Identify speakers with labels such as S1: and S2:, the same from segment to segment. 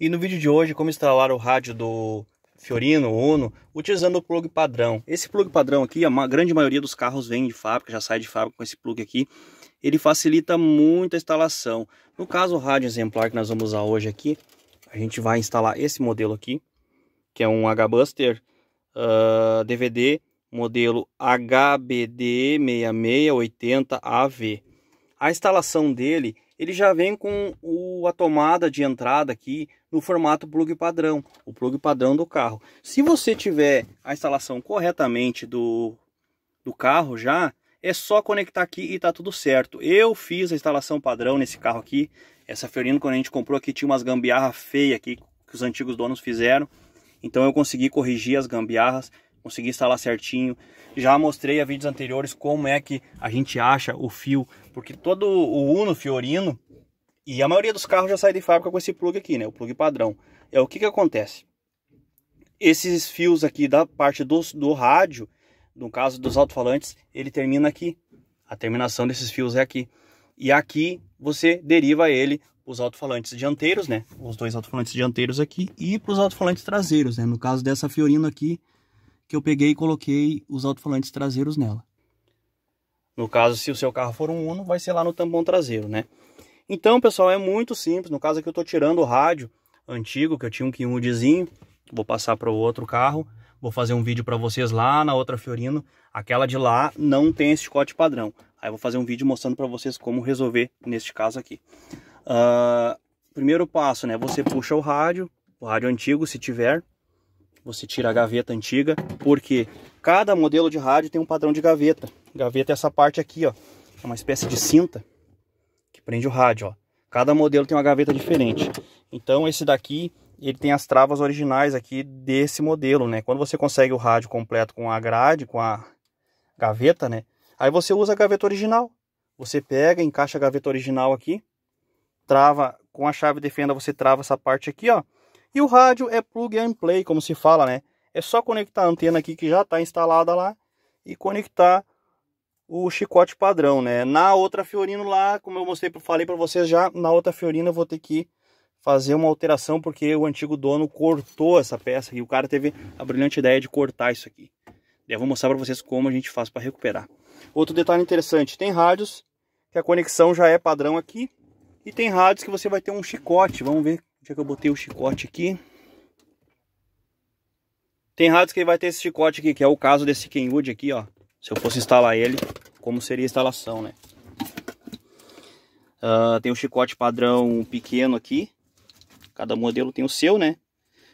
S1: E no vídeo de hoje, como instalar o rádio do Fiorino Uno utilizando o plug padrão. Esse plug padrão aqui, a grande maioria dos carros vem de fábrica, já sai de fábrica com esse plug aqui. Ele facilita muito a instalação. No caso, o rádio exemplar que nós vamos usar hoje aqui, a gente vai instalar esse modelo aqui, que é um H-Buster uh, ah, DVD modelo HBD6680AV. A instalação dele ele já vem com o, a tomada de entrada aqui no formato plug padrão, o plug padrão do carro. Se você tiver a instalação corretamente do, do carro já, é só conectar aqui e tá tudo certo. Eu fiz a instalação padrão nesse carro aqui. Essa Fiorino, quando a gente comprou aqui, tinha umas gambiarra feia aqui que os antigos donos fizeram. Então eu consegui corrigir as gambiarras consegui instalar certinho. Já mostrei a vídeos anteriores como é que a gente acha o fio, porque todo o Uno Fiorino e a maioria dos carros já sai de fábrica com esse plug aqui, né? O plug padrão. É o que que acontece? Esses fios aqui da parte do, do rádio, no caso dos alto-falantes, ele termina aqui. A terminação desses fios é aqui. E aqui você deriva ele os alto-falantes dianteiros, né? Os dois alto-falantes dianteiros aqui e para os alto-falantes traseiros, né? No caso dessa Fiorino aqui, que eu peguei e coloquei os alto-falantes traseiros nela. No caso, se o seu carro for um Uno, vai ser lá no tampão traseiro, né? Então, pessoal, é muito simples. No caso aqui eu estou tirando o rádio antigo, que eu tinha um Kiundizinho, vou passar para o outro carro. Vou fazer um vídeo para vocês lá na outra Fiorino. Aquela de lá não tem esse chicote padrão. Aí eu vou fazer um vídeo mostrando para vocês como resolver neste caso aqui. Uh, primeiro passo, né? Você puxa o rádio, o rádio antigo, se tiver. Você tira a gaveta antiga, porque cada modelo de rádio tem um padrão de gaveta. Gaveta é essa parte aqui, ó. É uma espécie de cinta que prende o rádio, ó. Cada modelo tem uma gaveta diferente. Então esse daqui, ele tem as travas originais aqui desse modelo, né? Quando você consegue o rádio completo com a grade, com a gaveta, né? Aí você usa a gaveta original. Você pega, encaixa a gaveta original aqui, trava com a chave de fenda, você trava essa parte aqui, ó e o rádio é plug and play, como se fala, né? É só conectar a antena aqui que já está instalada lá e conectar o chicote padrão, né? Na outra Fiorino lá, como eu mostrei, falei para vocês já, na outra Fiorino eu vou ter que fazer uma alteração porque o antigo dono cortou essa peça e o cara teve a brilhante ideia de cortar isso aqui. Eu vou mostrar para vocês como a gente faz para recuperar. Outro detalhe interessante, tem rádios que a conexão já é padrão aqui e tem rádios que você vai ter um chicote. Vamos ver que eu botei o chicote aqui? Tem rádios que vai ter esse chicote aqui, que é o caso desse Kenwood aqui, ó. Se eu fosse instalar ele, como seria a instalação, né? Uh, tem o um chicote padrão pequeno aqui. Cada modelo tem o seu, né?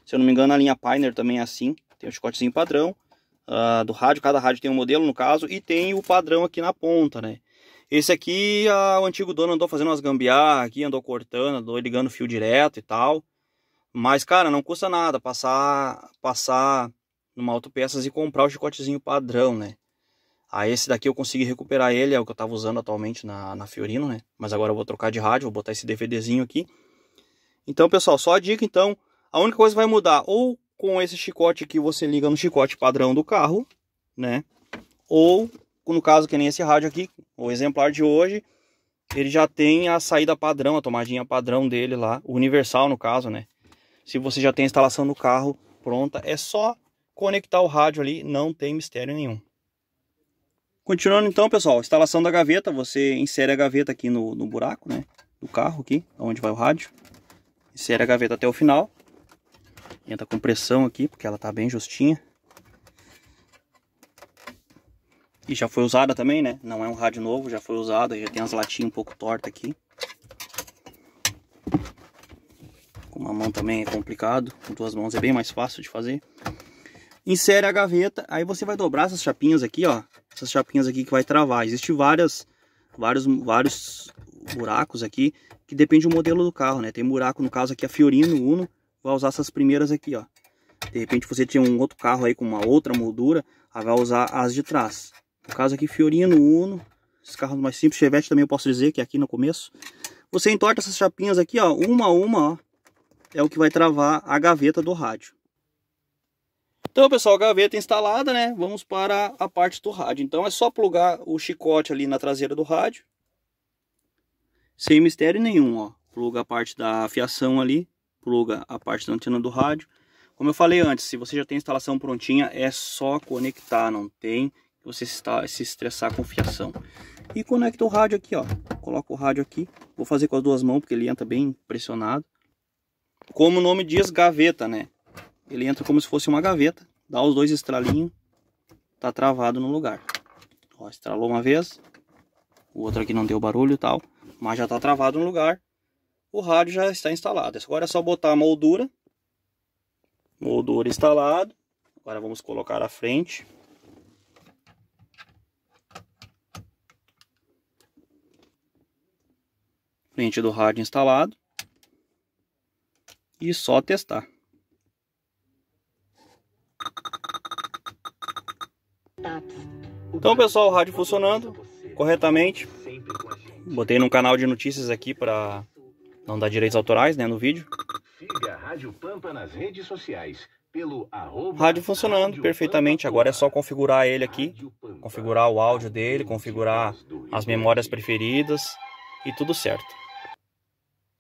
S1: Se eu não me engano, a linha Pioneer também é assim. Tem o um chicotezinho padrão uh, do rádio, cada rádio tem um modelo no caso, e tem o padrão aqui na ponta, né? Esse aqui, o antigo dono andou fazendo umas gambiarras aqui, andou cortando, andou ligando fio direto e tal. Mas, cara, não custa nada passar passar numa autopeças e comprar o chicotezinho padrão, né? Aí esse daqui eu consegui recuperar ele, é o que eu tava usando atualmente na, na Fiorino, né? Mas agora eu vou trocar de rádio, vou botar esse DVDzinho aqui. Então, pessoal, só a dica, então, a única coisa que vai mudar, ou com esse chicote aqui você liga no chicote padrão do carro, né? Ou, no caso que nem esse rádio aqui, o exemplar de hoje, ele já tem a saída padrão, a tomadinha padrão dele lá, universal no caso, né? Se você já tem a instalação do carro pronta, é só conectar o rádio ali, não tem mistério nenhum. Continuando então, pessoal, instalação da gaveta, você insere a gaveta aqui no, no buraco, né? Do carro aqui, onde vai o rádio. Insere a gaveta até o final. Entra com pressão aqui, porque ela tá bem justinha. E já foi usada também, né? Não é um rádio novo, já foi usada, já tem as latinhas um pouco tortas aqui. Com uma mão também é complicado, com duas mãos é bem mais fácil de fazer. Insere a gaveta, aí você vai dobrar essas chapinhas aqui, ó. Essas chapinhas aqui que vai travar. Existem várias, vários, vários buracos aqui, que depende do modelo do carro, né? Tem buraco, no caso aqui, a Fiorino Uno, vai usar essas primeiras aqui, ó. De repente você tinha um outro carro aí com uma outra moldura, aí vai usar as de trás. No caso aqui, Fiorino, Uno, esses carros mais simples, Chevette também eu posso dizer que é aqui no começo. Você entorta essas chapinhas aqui, ó, uma a uma, ó, é o que vai travar a gaveta do rádio. Então, pessoal, gaveta instalada, né? Vamos para a parte do rádio. Então, é só plugar o chicote ali na traseira do rádio. Sem mistério nenhum, ó. Pluga a parte da fiação ali pluga a parte da antena do rádio. Como eu falei antes, se você já tem a instalação prontinha, é só conectar, não tem que você se estressar com fiação. E conecta o rádio aqui, ó. Coloca o rádio aqui. Vou fazer com as duas mãos, porque ele entra bem pressionado. Como o nome diz, gaveta, né? Ele entra como se fosse uma gaveta. Dá os dois estralinhos. Tá travado no lugar. Ó, estralou uma vez. O outro aqui não deu barulho e tal. Mas já tá travado no lugar o rádio já está instalado. É agora é só botar a moldura. Moldura instalado. Agora vamos colocar a frente. Frente do rádio instalado. E só testar. Então pessoal, o rádio funcionando corretamente. Botei num canal de notícias aqui para não dá direitos autorais, né, no vídeo. Siga a Rádio Pampa nas redes sociais pelo Rádio funcionando Rádio perfeitamente, agora é só configurar ele aqui, configurar o áudio dele, configurar as memórias preferidas e tudo certo.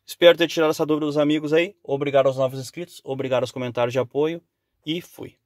S1: Espero ter tirado essa dúvida dos amigos aí. Obrigado aos novos inscritos, obrigado aos comentários de apoio e fui.